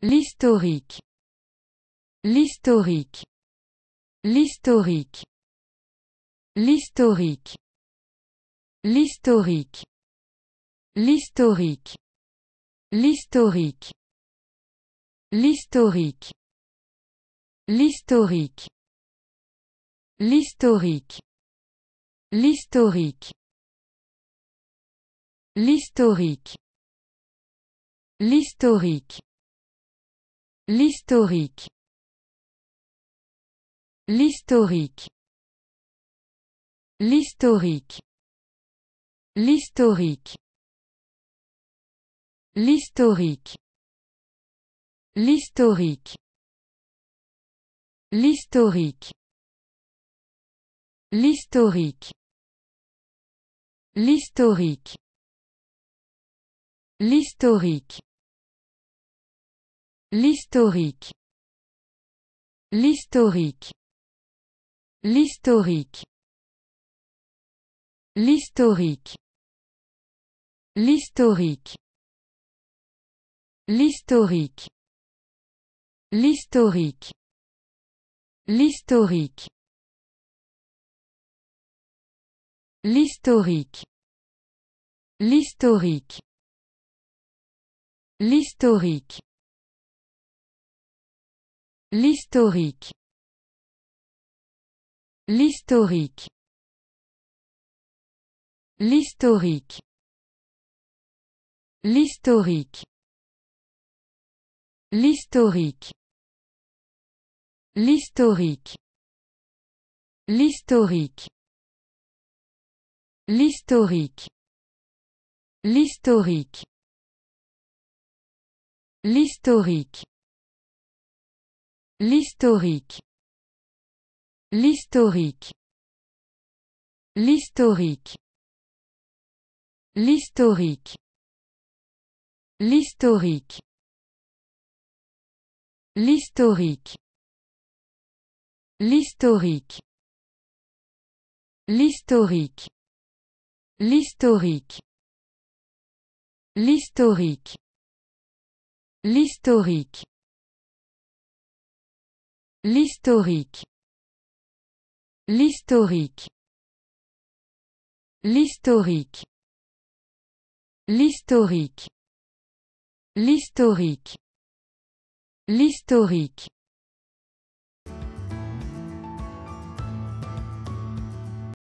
L'historique. L'historique. L'historique. L'historique. L'historique. L'historique. L'historique. L'historique. L'historique. L'historique. L'historique. L'historique. L'historique. L'historique. L'historique. L'historique. L'historique. L'historique. L'historique. L'historique. L'historique. L'historique. L'historique. L'historique. L'historique. L'historique. L'historique. L'historique. L'historique. L'historique. L'historique. L'historique. L'historique. L'historique. L'historique. L'historique. L'historique. L'historique. L'historique. L'historique. L'historique. L'historique. L'historique. L'historique. L'historique. L'historique. L'historique. L'historique. L'historique. L'historique. L'historique. L'historique. L'historique. L'historique. L'historique. L'historique. L'historique. L'historique. L'historique. L'historique. L'historique.